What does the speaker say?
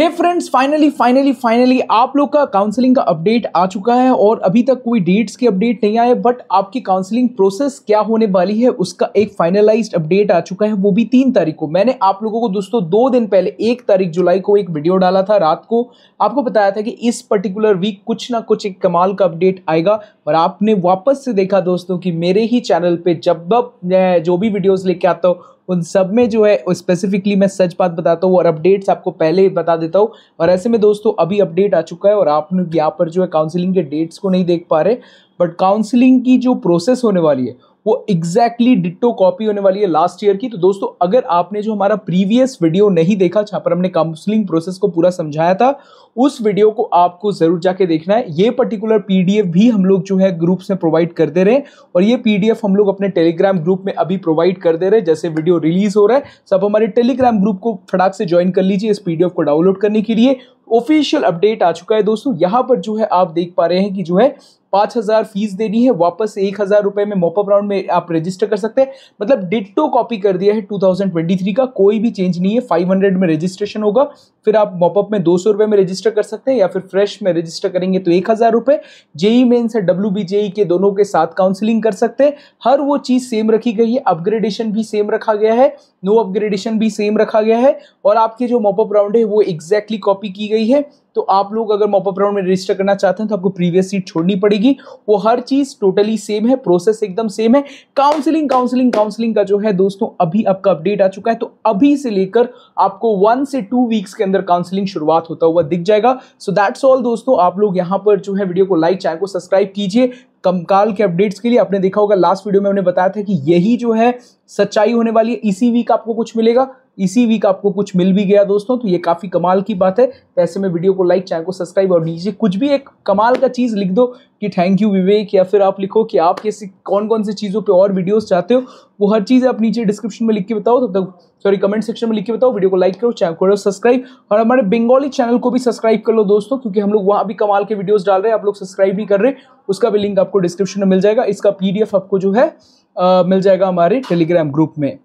हे friends finally finally finally आप लोग का काउंसलिंग का अपडेट आ चुका है और अभी तक कोई डेट्स की अपडेट नहीं आए बट आपकी काउंसलिंग प्रोसेस क्या होने वाली है उसका एक फाइनलाइज्ड अपडेट आ चुका है वो भी तीन तारीख को मैंने आप लोगों को दोस्तों दो दिन पहले एक तारीख जुलाई को एक वीडियो डाला था रात को आपको बताया था कि इस पर्टिकुलर वीक कुछ ना कुछ एक कमाल का अपडेट आएगा और आपने वापस से देखा दोस्तों कि मेरे ही चैनल पर जब जब जो भी वीडियोज़ लेके आता हूँ उन सब में जो है स्पेसिफिकली मैं सच बात बताता हूँ और अपडेट्स आपको पहले ही बता देता हूँ और ऐसे में दोस्तों अभी अपडेट आ चुका है और आप यहाँ पर जो है काउंसलिंग के डेट्स को नहीं देख पा रहे बट काउंसलिंग की जो प्रोसेस होने वाली है वो एग्जैक्टली डिट्टो कॉपी होने वाली है लास्ट ईयर की तो दोस्तों अगर आपने जो हमारा प्रीवियस वीडियो नहीं देखा जहाँ पर हमने काउंसलिंग प्रोसेस को पूरा समझाया था उस वीडियो को आपको जरूर जाके देखना है ये पर्टिकुलर पीडीएफ भी हम लोग जो है ग्रुप्स में प्रोवाइड करते रहे और ये पीडीएफ हम लोग अपने टेलीग्राम ग्रुप में अभी प्रोवाइड कर दे रहे जैसे वीडियो रिलीज हो रहा है सब हमारे टेलीग्राम ग्रुप को फटाक से ज्वाइन कर लीजिए इस पीडीएफ को डाउनलोड करने के लिए ऑफिशियल अपडेट आ चुका है दोस्तों यहाँ पर जो है आप देख पा रहे हैं कि जो है पाँच हज़ार फीस देनी है वापस एक हज़ार रुपये में मोपअप राउंड में आप रजिस्टर कर सकते हैं मतलब डिट्टो कॉपी कर दिया है 2023 का कोई भी चेंज नहीं है 500 में रजिस्ट्रेशन होगा फिर आप मॉपअप में दो सौ रुपये में रजिस्टर कर सकते हैं या फिर फ्रेश में रजिस्टर करेंगे तो एक हज़ार रुपये जेई मेन से डब्ल्यू बी जेई के दोनों के साथ काउंसिलिंग कर सकते हैं हर वो चीज़ सेम रखी गई है अपग्रेडेशन भी सेम रखा गया है नो अपग्रेडेशन भी सेम रखा गया है और आपके जो मॉपअप राउंड है वो एग्जैक्टली कॉपी की गई है तो आप लोग अगर मॉपअप राउंड में रजिस्टर करना चाहते हैं तो आपको प्रीवियस सीट छोड़नी पड़ेगी जाएगी वो हर चीज टोटली सेम है प्रोसेस एकदम सेम है काउंसलिंग काउंसलिंग काउंसलिंग का जो है दोस्तों अभी आपका अपडेट आ चुका है तो अभी से लेकर आपको वन से टू वीक्स के अंदर काउंसलिंग शुरुआत होता हुआ दिख जाएगा सो दैट्स ऑल दोस्तों आप लोग यहां पर जो है वीडियो को लाइक चैनल को सब्सक्राइब कीजिए कमकाल के अपडेट्स के लिए आपने देखा होगा लास्ट वीडियो में उन्हें बताया था कि यही जो है सच्चाई होने वाली है इसी वीक आपको कुछ मिलेगा इसी वीक आपको कुछ मिल भी गया दोस्तों तो ये काफ़ी कमाल की बात है तो ऐसे में वीडियो को लाइक चैनल को सब्सक्राइब और नीचे कुछ भी एक कमाल का चीज़ लिख दो कि थैंक यू विवेक या फिर आप लिखो कि आप कैसे कौन कौन सी चीज़ों पे और वीडियोस चाहते हो वो हर चीज़ आप नीचे डिस्क्रिप्शन में लिख के बताओ तो तब तक सॉरी कमेंट सेक्शन में लिख के बताओ वीडियो को लाइक करो चैनल करो सब्सक्राइब और हमारे बंगाली चैनल को भी सब्सक्राइब कर लो दोस्तों क्योंकि हम लोग वहाँ भी कमाल के वीडियोज़ डाल रहे हैं आप लोग सब्सक्राइब नहीं कर रहे उसका भी लिंक आपको डिस्क्रिप्शन में मिल जाएगा इसका पी आपको जो है मिल जाएगा हमारे टेलीग्राम ग्रुप में